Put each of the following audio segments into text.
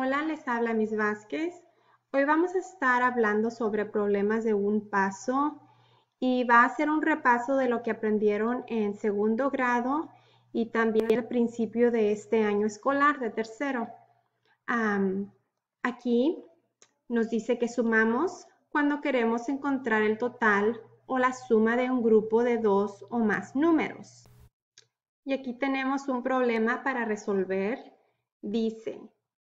Hola, les habla Miss Vázquez. Hoy vamos a estar hablando sobre problemas de un paso y va a ser un repaso de lo que aprendieron en segundo grado y también el principio de este año escolar de tercero. aquí nos dice que sumamos cuando queremos encontrar el total o la suma de un grupo de dos o más números. Y aquí tenemos un problema para resolver. Dice,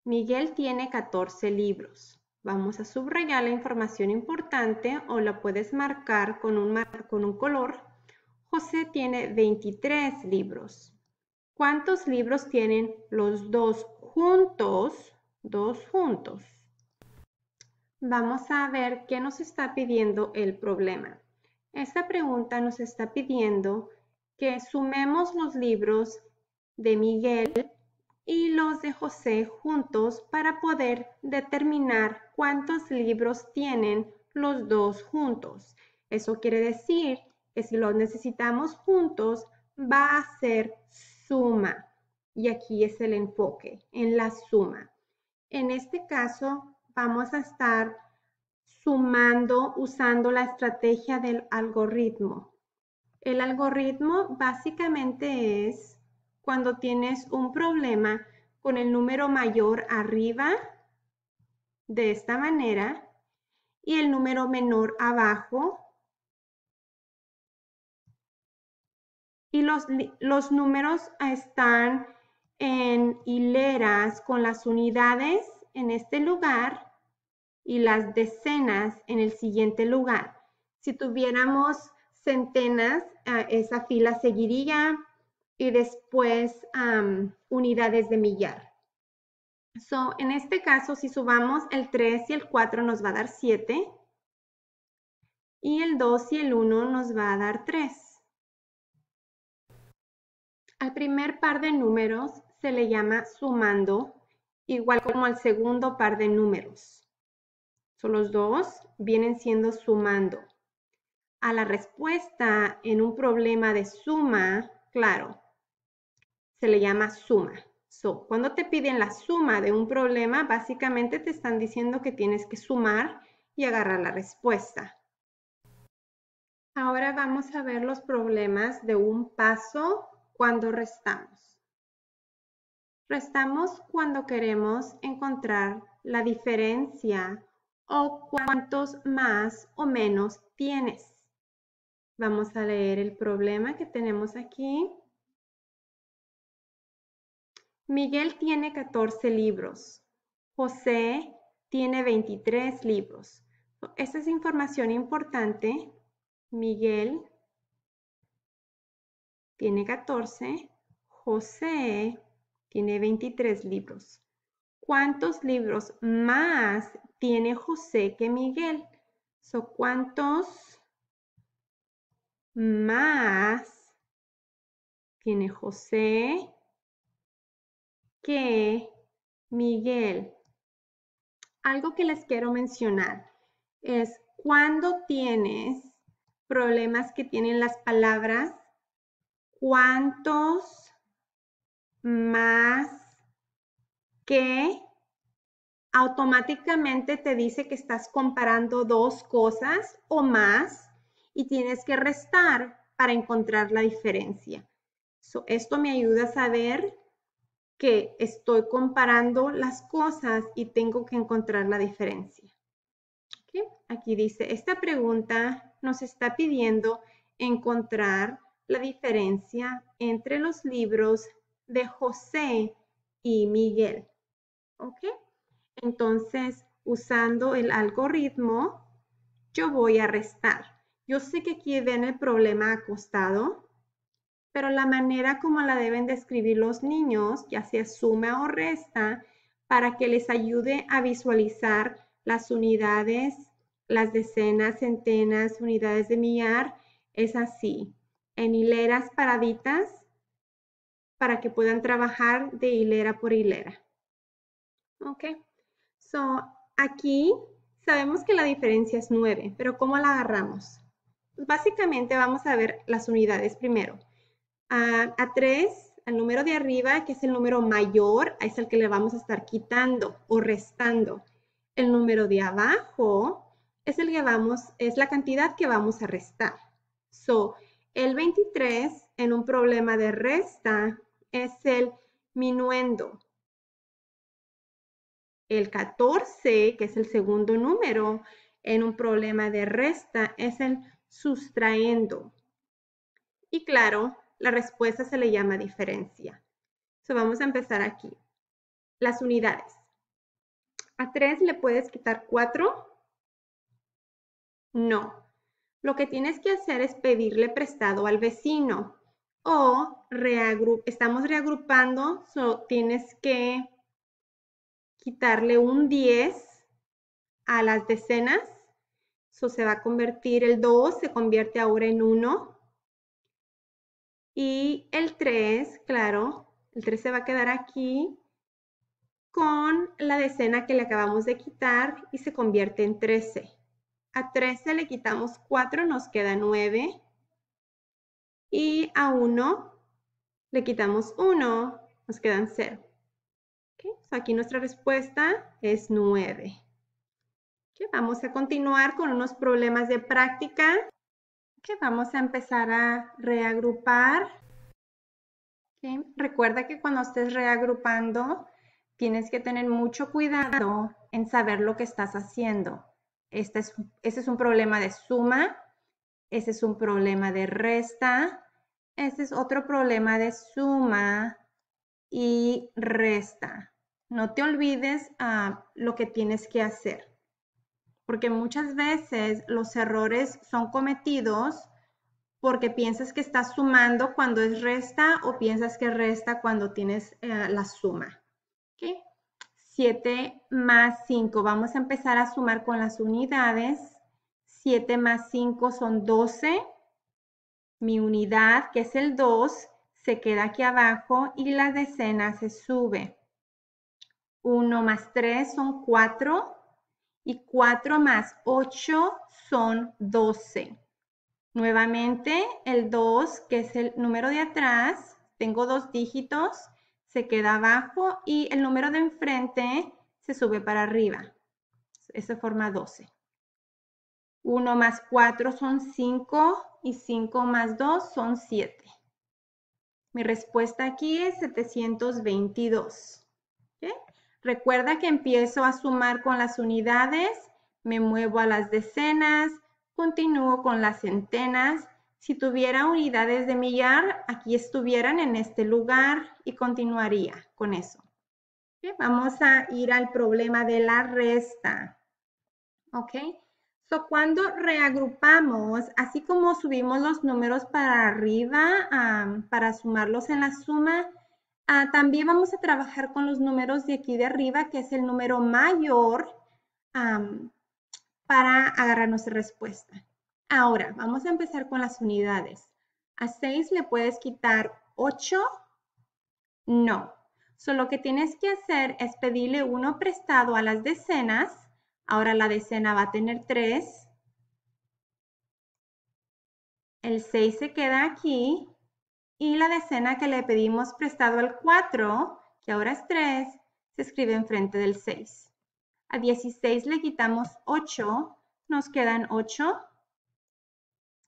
Miguel tiene 14 libros. Vamos a subrayar la información importante o la puedes marcar con un, color. José tiene 23 libros. ¿Cuántos libros tienen los dos juntos? Dos juntos. Vamos a ver qué nos está pidiendo el problema. Esta pregunta nos está pidiendo que sumemos los libros de Miguel y los de José juntos para poder determinar cuántos libros tienen los dos juntos. Eso quiere decir que si los necesitamos juntos va a ser suma. Y aquí es el enfoque, en la suma. En este caso vamos a estar sumando usando la estrategia del algoritmo. El algoritmo básicamente es cuando tienes un problema con el número mayor arriba, de esta manera, y el número menor abajo. Y los, números están en hileras con las unidades en este lugar y las decenas en el siguiente lugar. Si tuviéramos centenas, eh, esa fila seguiría, y después unidades de millar. So, en este caso, si subamos el 3 y el 4 nos va a dar 7 y el 2 y el 1 nos va a dar 3. Al primer par de números se le llama sumando, igual como al segundo par de números. Son los dos vienen siendo sumando. A la respuesta en un problema de suma, claro, se le llama suma. So, cuando te piden la suma de un problema, básicamente te están diciendo que tienes que sumar y agarrar la respuesta. Ahora vamos a ver los problemas de un paso cuando restamos. Restamos cuando queremos encontrar la diferencia o cuántos más o menos tienes. Vamos a leer el problema que tenemos aquí. Miguel tiene 14 libros. José tiene 23 libros. Esta es información importante. Miguel tiene 14. José tiene 23 libros. ¿Cuántos libros más tiene José que Miguel? So, ¿Cuántos más tiene José que Miguel, algo que les quiero mencionar es cuando tienes problemas que tienen las palabras, cuántos más que automáticamente te dice que estás comparando dos cosas o más y tienes que restar para encontrar la diferencia. esto me ayuda a saber que estoy comparando las cosas y tengo que encontrar la diferencia. Aquí dice, esta pregunta nos está pidiendo encontrar la diferencia entre los libros de José y Miguel. Entonces, usando el algoritmo, yo voy a restar. Yo sé que aquí ven el problema acostado, pero la manera como la deben describir los niños, ya sea suma o resta, para que les ayude a visualizar las unidades, las decenas, centenas, unidades de millar, es así, en hileras paraditas, para que puedan trabajar de hilera por hilera. Ok, so aquí sabemos que la diferencia es 9, pero ¿cómo la agarramos? básicamente vamos a ver las unidades primero a, tres, 3 al número de arriba, que es el número mayor, es el que le vamos a estar quitando o restando. El número de abajo es, el que vamos, es la cantidad que vamos a restar. So, el 23 en un problema de resta es el minuendo. El 14, que es el segundo número, en un problema de resta es el sustraendo. Y claro, la respuesta se le llama diferencia. vamos a empezar aquí. Las unidades. ¿A tres le puedes quitar cuatro? No. Lo que tienes que hacer es pedirle prestado al vecino o estamos reagrupando, so tienes que quitarle un 10 a las decenas, so se va a convertir el 2, se convierte ahora en uno. Y el 3, claro, el 3 se va a quedar aquí con la decena que le acabamos de quitar y se convierte en 13. A 13 le quitamos 4, nos queda 9. Y a 1 le quitamos 1, nos quedan 0. aquí nuestra respuesta es 9. Vamos a continuar con unos problemas de práctica que vamos a empezar a reagrupar. Recuerda que cuando estés reagrupando, tienes que tener mucho cuidado en saber lo que estás haciendo. Este es, un problema de suma, ese es un problema de resta, ese es otro problema de suma y resta. No te olvides ah, lo que tienes que hacer porque muchas veces los errores son cometidos porque piensas que estás sumando cuando es resta o piensas que resta cuando tienes eh, la suma. 7 más 5, vamos a empezar a sumar con las unidades. 7 más 5 son 12. Mi unidad, que es el 2, se queda aquí abajo y la decena se sube. 1 más 3 son 4. Y 4 más 8 son 12. Nuevamente, el 2, que es el número de atrás, tengo dos dígitos, se queda abajo y el número de enfrente se sube para arriba. Eso forma 12. 1 más 4 son 5 y 5 más 2 son 7. Mi respuesta aquí es 722. ¿Okay? Recuerda que empiezo a sumar con las unidades, me muevo a las decenas, continúo con las centenas. Si tuviera unidades de millar, aquí estuvieran en este lugar y continuaría con eso. Vamos a ir al problema de la resta. ¿Ok? So, cuando reagrupamos, así como subimos los números para arriba para sumarlos en la suma, Ah, también vamos a trabajar con los números de aquí de arriba, que es el número mayor, para agarrar nuestra respuesta. Ahora, vamos a empezar con las unidades. A 6 le puedes quitar 8. No. Solo que tienes que hacer es pedirle uno prestado a las decenas. Ahora la decena va a tener 3. El 6 se queda aquí y la decena que le pedimos prestado al 4, que ahora es 3, se escribe enfrente del 6. A 16 le quitamos 8, nos quedan 8.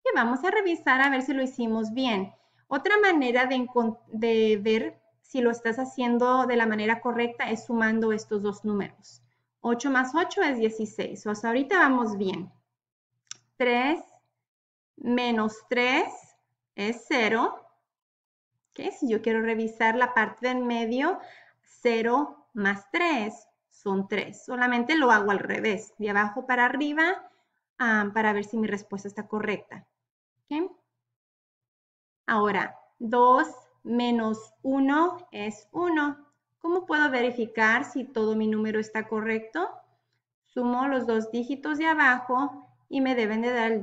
Y vamos a revisar a ver si lo hicimos bien. Otra manera de, de, ver si lo estás haciendo de la manera correcta es sumando estos dos números. 8 más 8 es 16. O sea, ahorita vamos bien. 3 menos 3 es 0 si yo quiero revisar la parte del medio, 0 más 3 son 3. Solamente lo hago al revés, de abajo para arriba, ah, para ver si mi respuesta está correcta. Ahora, 2 menos 1 es 1. ¿Cómo puedo verificar si todo mi número está correcto? Sumo los dos dígitos de abajo y me deben de dar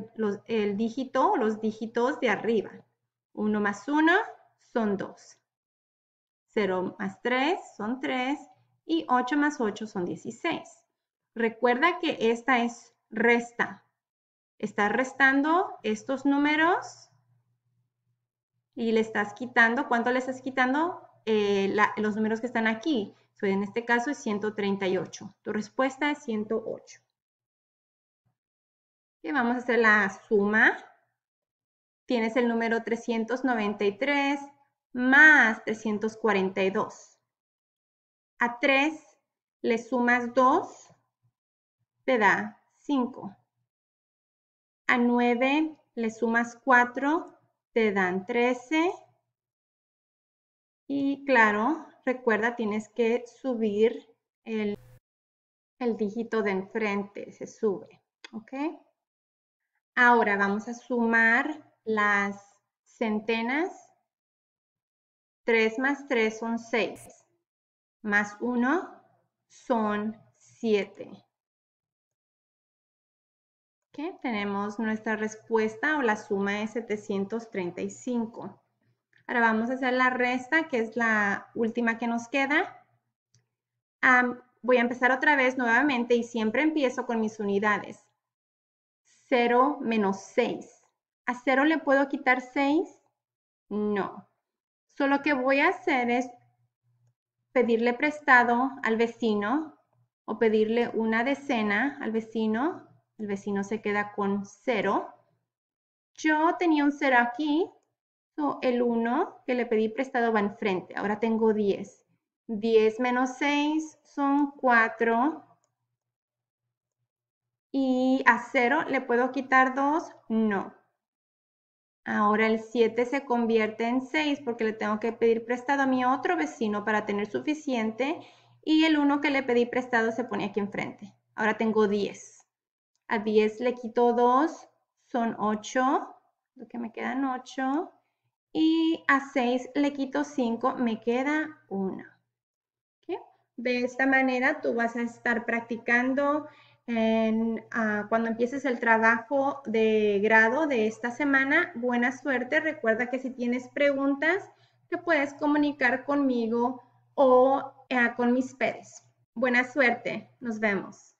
el dígito o los dígitos de arriba. 1 más 1 son 2. 0 más 3 son 3 y 8 más 8 son 16. Recuerda que esta es resta. Estás restando estos números y le estás quitando, ¿cuánto le estás quitando? Eh, los números que están aquí. en este caso es 138. Tu respuesta es 108. Y vamos a hacer la suma. Tienes el número 393 más 342. A 3 le sumas 2, te da 5. A 9 le sumas 4, te dan 13. Y claro, recuerda, tienes que subir el, dígito de enfrente, se sube, ¿ok? Ahora vamos a sumar las centenas 3 más 3 son 6. Más 1 son 7. tenemos nuestra respuesta o la suma de 735. Ahora vamos a hacer la resta, que es la última que nos queda. voy a empezar otra vez nuevamente y siempre empiezo con mis unidades. 0 menos 6. ¿A 0 le puedo quitar 6? No. Solo que voy a hacer es pedirle prestado al vecino o pedirle una decena al vecino. El vecino se queda con cero. Yo tenía un cero aquí. el 1 que le pedí prestado va enfrente. Ahora tengo 10. 10 menos 6 son 4. ¿Y a cero le puedo quitar 2? No. Ahora el 7 se convierte en 6 porque le tengo que pedir prestado a mi otro vecino para tener suficiente y el 1 que le pedí prestado se pone aquí enfrente. Ahora tengo 10. A 10 le quito 2, son 8, lo que me quedan 8. Y a 6 le quito 5, me queda 1. De esta manera tú vas a estar practicando Ah, cuando empieces el trabajo de grado de esta semana. Buena suerte. Recuerda que si tienes preguntas, te puedes comunicar conmigo o ah, con mis pérez. Buena suerte. Nos vemos.